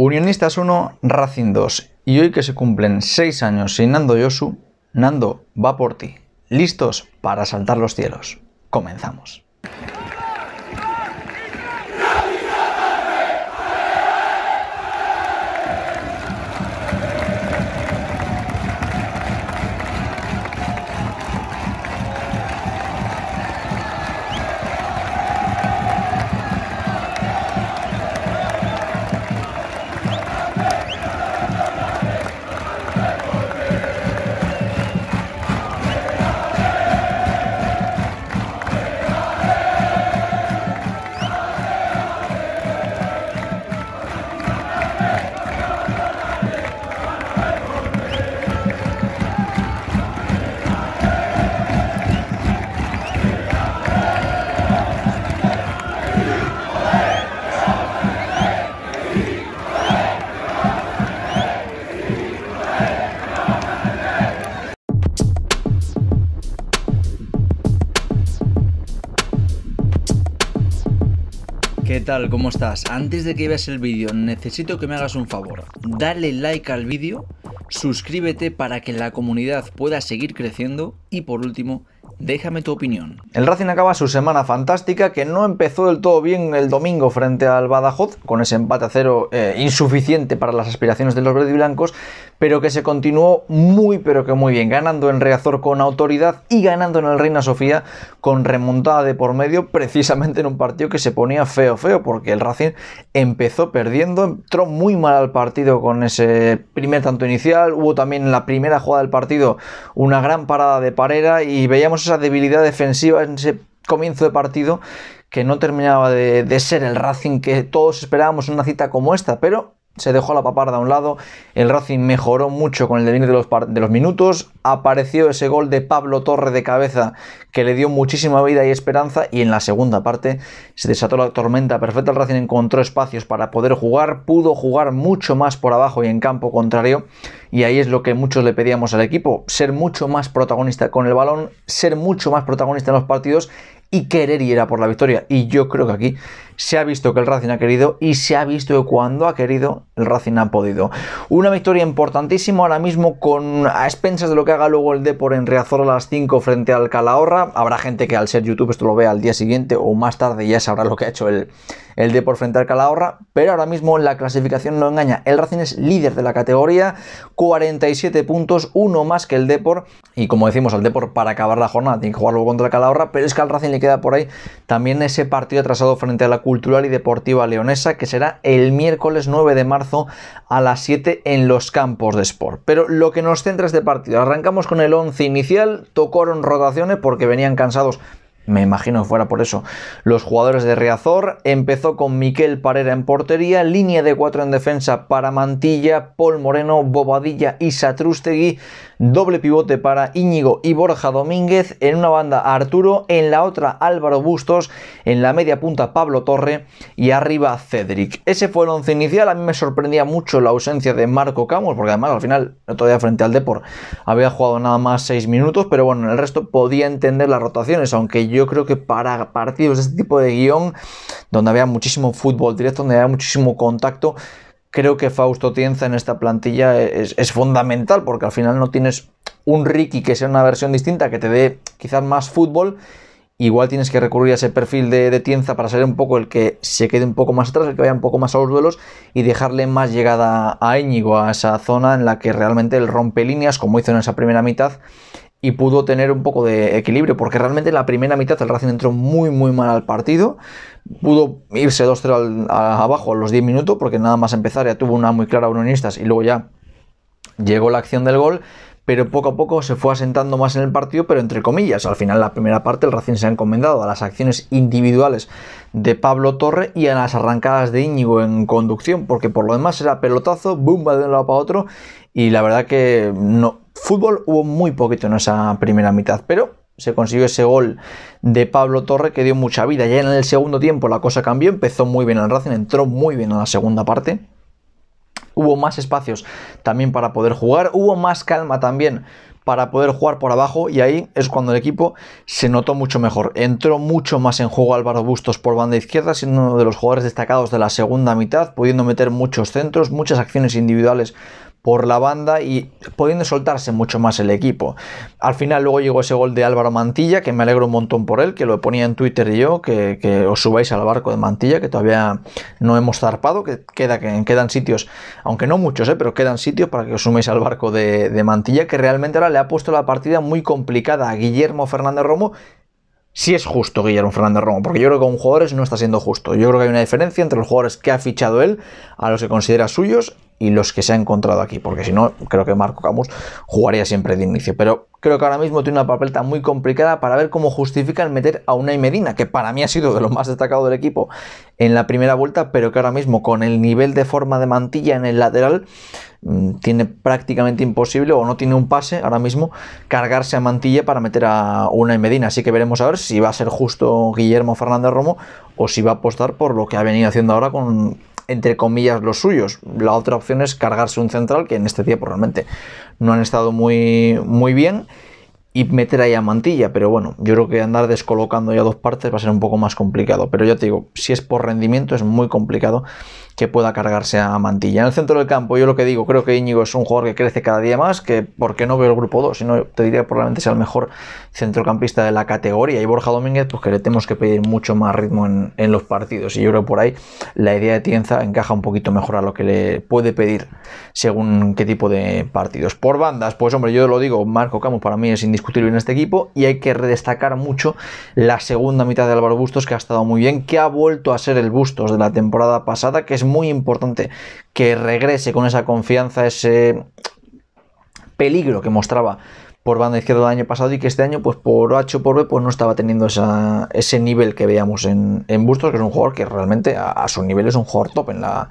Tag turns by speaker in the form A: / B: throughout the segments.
A: Unionistas 1, Racing 2. Y hoy que se cumplen 6 años sin Nando Yosu, Nando va por ti. ¿Listos para saltar los cielos? Comenzamos. ¿Qué tal? ¿Cómo estás? Antes de que veas el vídeo, necesito que me hagas un favor. Dale like al vídeo, suscríbete para que la comunidad pueda seguir creciendo y por último, déjame tu opinión. El Racing acaba su semana fantástica que no empezó del todo bien el domingo frente al Badajoz, con ese empate a cero eh, insuficiente para las aspiraciones de los y blancos pero que se continuó muy pero que muy bien, ganando en Reazor con autoridad y ganando en el Reina Sofía con remontada de por medio, precisamente en un partido que se ponía feo feo, porque el Racing empezó perdiendo, entró muy mal al partido con ese primer tanto inicial, hubo también en la primera jugada del partido una gran parada de Parera y veíamos esa debilidad defensiva en ese comienzo de partido que no terminaba de, de, ser el Racing que todos esperábamos en una cita como esta, pero se dejó la paparda a un lado, el Racing mejoró mucho con el devenir de los, de los minutos, apareció ese gol de Pablo Torre de cabeza que le dio muchísima vida y esperanza y en la segunda parte se desató la tormenta perfecta, el Racing encontró espacios para poder jugar, pudo jugar mucho más por abajo y en campo contrario y ahí es lo que muchos le pedíamos al equipo, ser mucho más protagonista con el balón, ser mucho más protagonista en los partidos y querer ir a por la victoria y yo creo que aquí se ha visto que el Racing ha querido y se ha visto que cuando ha querido el Racing ha podido. Una victoria importantísima ahora mismo con a expensas de lo que haga luego el Depor en reazor a las 5 frente al Calahorra. Habrá gente que al ser YouTube esto lo vea al día siguiente o más tarde ya sabrá lo que ha hecho el, el Depor frente al Calahorra, pero ahora mismo la clasificación no engaña. El Racing es líder de la categoría, 47 puntos, uno más que el Depor y como decimos al Depor para acabar la jornada tiene que jugar luego contra el Calahorra, pero es que al Racing le queda por ahí también ese partido atrasado frente a la cultural y deportiva leonesa que será el miércoles 9 de marzo a las 7 en los campos de Sport. Pero lo que nos centra este partido, arrancamos con el 11 inicial, tocaron rotaciones porque venían cansados me imagino que fuera por eso. Los jugadores de Reazor empezó con Miquel Parera en portería, línea de cuatro en defensa para Mantilla, Paul Moreno, Bobadilla y Satrústegui, doble pivote para Íñigo y Borja Domínguez, en una banda Arturo, en la otra Álvaro Bustos, en la media punta Pablo Torre y arriba Cedric. Ese fue el once inicial, a mí me sorprendía mucho la ausencia de Marco Camus, porque además al final, todavía frente al Depor, había jugado nada más seis minutos, pero bueno, en el resto podía entender las rotaciones, aunque yo yo creo que para partidos de este tipo de guión, donde había muchísimo fútbol directo, donde había muchísimo contacto, creo que Fausto Tienza en esta plantilla es, fundamental, porque al final no tienes un Ricky que sea una versión distinta, que te dé quizás más fútbol. Igual tienes que recurrir a ese perfil de, Tienza para ser un poco el que se quede un poco más atrás, el que vaya un poco más a los duelos y dejarle más llegada a Íñigo, a esa zona en la que realmente él rompe líneas, como hizo en esa primera mitad, y pudo tener un poco de equilibrio, porque realmente la primera mitad el Racing entró muy, muy mal al partido, pudo irse 2-0 abajo a los 10 minutos, porque nada más empezar ya tuvo una muy clara unionistas y luego ya llegó la acción del gol, pero poco a poco se fue asentando más en el partido, pero entre comillas, al final la primera parte el Racing se ha encomendado a las acciones individuales de Pablo Torre y a las arrancadas de Íñigo en conducción, porque por lo demás era pelotazo, boom, de un lado para otro, y la verdad que no Fútbol hubo muy poquito en esa primera mitad, pero se consiguió ese gol de Pablo Torre que dio mucha vida. Ya en el segundo tiempo la cosa cambió, empezó muy bien el Racing, entró muy bien en la segunda parte. Hubo más espacios también para poder jugar, hubo más calma también para poder jugar por abajo y ahí es cuando el equipo se notó mucho mejor. Entró mucho más en juego Álvaro Bustos por banda izquierda, siendo uno de los jugadores destacados de la segunda mitad, pudiendo meter muchos centros, muchas acciones individuales por la banda y pudiendo soltarse mucho más el equipo. Al final luego llegó ese gol de Álvaro Mantilla, que me alegro un montón por él, que lo ponía en Twitter y yo, que, os subáis al barco de Mantilla, que todavía no hemos zarpado, que, queda, que quedan sitios, aunque no muchos, eh, pero quedan sitios para que os suméis al barco de, Mantilla, que realmente ahora le ha puesto la partida muy complicada a Guillermo Fernández Romo, si es justo Guillermo Fernández Romo, porque yo creo que con jugadores no está siendo justo. Yo creo que hay una diferencia entre los jugadores que ha fichado él a los que considera suyos y los que se ha encontrado aquí, porque si no, creo que Marco Camus jugaría siempre de inicio. Pero creo que ahora mismo tiene una papelta muy complicada para ver cómo justifica el meter a una y Medina, que para mí ha sido de lo más destacado del equipo en la primera vuelta, pero que ahora mismo con el nivel de forma de mantilla en el lateral mm, tiene prácticamente imposible o no tiene un pase ahora mismo cargarse a mantilla para meter a una y Medina. Así que veremos a ver si va a ser justo Guillermo Fernández Romo o si va a apostar por lo que ha venido haciendo ahora con entre comillas, los suyos. La otra opción es cargarse un central, que en este tiempo realmente no han estado muy, muy bien y meter ahí a Mantilla, pero bueno, yo creo que andar descolocando ya dos partes va a ser un poco más complicado. Pero yo te digo, si es por rendimiento, es muy complicado que pueda cargarse a Mantilla. En el centro del campo, yo lo que digo, creo que Íñigo es un jugador que crece cada día más, que porque no veo el grupo 2, sino te diría probablemente sea el mejor centrocampista de la categoría. Y Borja Domínguez, pues que le tenemos que pedir mucho más ritmo en, los partidos. Y yo creo que por ahí la idea de Tienza encaja un poquito mejor a lo que le puede pedir según qué tipo de partidos. Por bandas, pues hombre, yo lo digo, Marco Camus para mí es indiscutible en este equipo y hay que redestacar mucho la segunda mitad de Álvaro Bustos que ha estado muy bien, que ha vuelto a ser el Bustos de la temporada pasada, que es muy importante que regrese con esa confianza, ese peligro que mostraba por banda izquierda del año pasado y que este año, pues por H o por B, pues no estaba teniendo ese nivel que veíamos en, en, Bustos, que es un jugador que realmente a, su nivel es un jugador top en la,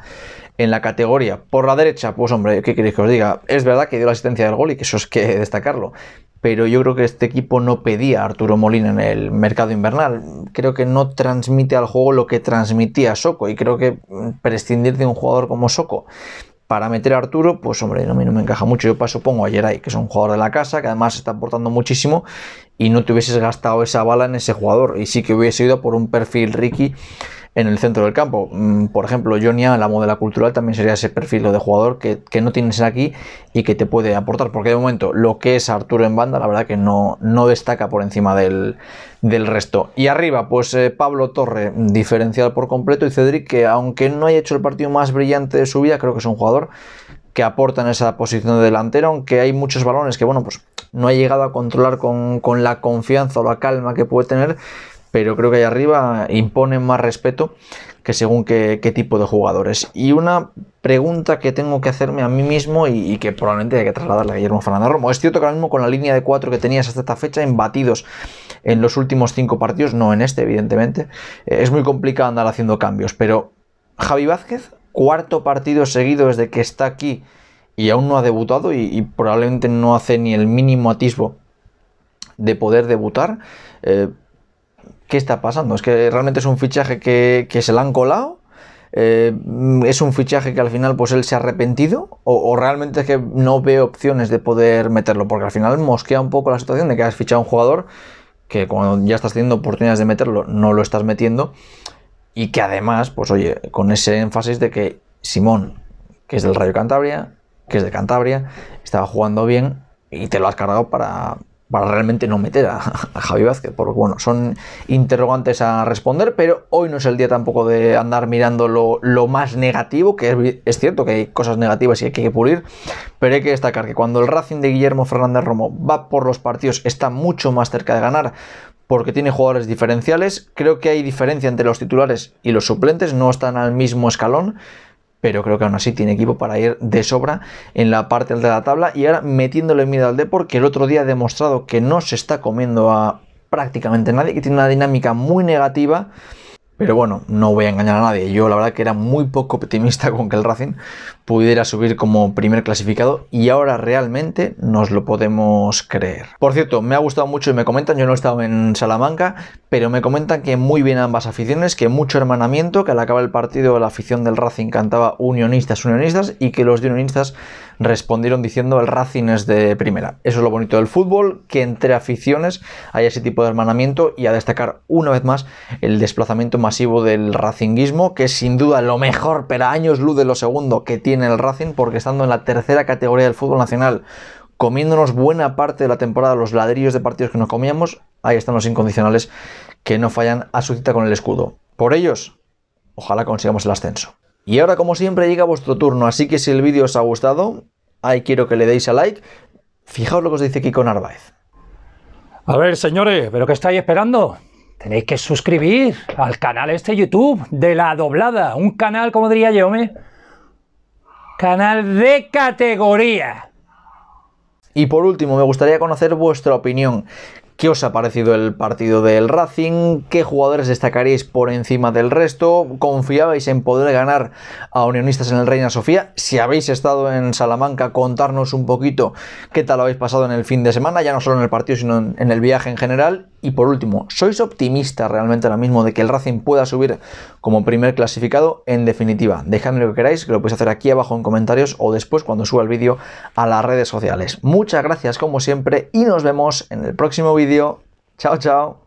A: en la categoría. Por la derecha, pues hombre, ¿qué queréis que os diga? Es verdad que dio la asistencia del gol y que eso es que destacarlo. Pero yo creo que este equipo no pedía a Arturo Molina en el mercado invernal. Creo que no transmite al juego lo que transmitía Soco. Y creo que prescindir de un jugador como Soco para meter a Arturo, pues hombre, a mí no me encaja mucho. Yo paso, pongo a Geray, que es un jugador de la casa, que además está aportando muchísimo, y no te hubieses gastado esa bala en ese jugador. Y sí que hubiese ido por un perfil Ricky en el centro del campo. Mm, por ejemplo, Johnny la modela cultural, también sería ese perfil de jugador que, no tienes aquí y que te puede aportar. Porque de momento lo que es Arturo en banda, la verdad que no, no destaca por encima del, resto. Y arriba, pues eh, Pablo Torre, diferencial por completo, y Cedric, que aunque no haya hecho el partido más brillante de su vida, creo que es un jugador que aporta en esa posición de delantero, aunque hay muchos balones que, bueno, pues no ha llegado a controlar con, con la confianza o la calma que puede tener, pero creo que ahí arriba imponen más respeto que según qué, tipo de jugadores. Y una pregunta que tengo que hacerme a mí mismo y, que probablemente hay que trasladarle a Guillermo Fernández Romo. Es cierto que ahora mismo con la línea de cuatro que tenías hasta esta fecha, embatidos en los últimos cinco partidos, no en este, evidentemente, eh, es muy complicado andar haciendo cambios, pero Javi Vázquez, cuarto partido seguido desde que está aquí y aún no ha debutado y, probablemente no hace ni el mínimo atisbo de poder debutar. Eh, ¿qué está pasando? Es que realmente es un fichaje que, se le han colado. Eh, es un fichaje que al final pues él se ha arrepentido o, realmente es que no ve opciones de poder meterlo porque al final mosquea un poco la situación de que has fichado a un jugador que cuando ya estás teniendo oportunidades de meterlo no lo estás metiendo y que además pues oye con ese énfasis de que Simón que es del Rayo Cantabria que es de Cantabria estaba jugando bien y te lo has cargado para para realmente no meter a, Javi Vázquez, porque bueno, son interrogantes a responder, pero hoy no es el día tampoco de andar mirando lo, más negativo, que es, cierto que hay cosas negativas y hay que pulir, pero hay que destacar que cuando el Racing de Guillermo Fernández Romo va por los partidos está mucho más cerca de ganar, porque tiene jugadores diferenciales, creo que hay diferencia entre los titulares y los suplentes, no están al mismo escalón, pero creo que aún así tiene equipo para ir de sobra en la parte de la tabla y ahora metiéndole miedo al deporte que el otro día ha demostrado que no se está comiendo a prácticamente nadie, que tiene una dinámica muy negativa pero bueno, no voy a engañar a nadie. Yo la verdad que era muy poco optimista con que el Racing pudiera subir como primer clasificado y ahora realmente nos lo podemos creer. Por cierto, me ha gustado mucho y me comentan, yo no he estado en Salamanca, pero me comentan que muy bien ambas aficiones, que mucho hermanamiento, que al acabar el partido la afición del Racing cantaba unionistas, unionistas y que los de unionistas respondieron diciendo el Racing es de primera. Eso es lo bonito del fútbol, que entre aficiones hay ese tipo de hermanamiento y a destacar una vez más el desplazamiento masivo del racingismo, que es sin duda lo mejor, pero años luz de lo segundo que tiene el Racing, porque estando en la tercera categoría del fútbol nacional, comiéndonos buena parte de la temporada los ladrillos de partidos que nos comíamos, ahí están los incondicionales que no fallan a su cita con el escudo. Por ellos, ojalá consigamos el ascenso. Y ahora como siempre llega vuestro turno, así que si el vídeo os ha gustado, ahí quiero que le deis a like. Fijaos lo que os dice Kiko Narváez. A ver, señores, ¿pero qué estáis esperando? Tenéis que suscribir al canal este YouTube de La Doblada, un canal, como diría yo, ¿me? Canal de categoría. Y por último, me gustaría conocer vuestra opinión. ¿Qué os ha parecido el partido del Racing? ¿Qué jugadores destacaríais por encima del resto? ¿Confiabais en poder ganar a Unionistas en el Reina Sofía? Si habéis estado en Salamanca, contarnos un poquito qué tal habéis pasado en el fin de semana, ya no solo en el partido, sino en, el viaje en general. Y por último, ¿sois optimistas realmente ahora mismo de que el Racing pueda subir como primer clasificado? En definitiva, dejadme lo que queráis, que lo podéis hacer aquí abajo en comentarios o después cuando suba el vídeo a las redes sociales. Muchas gracias como siempre y nos vemos en el próximo vídeo Chao, chao.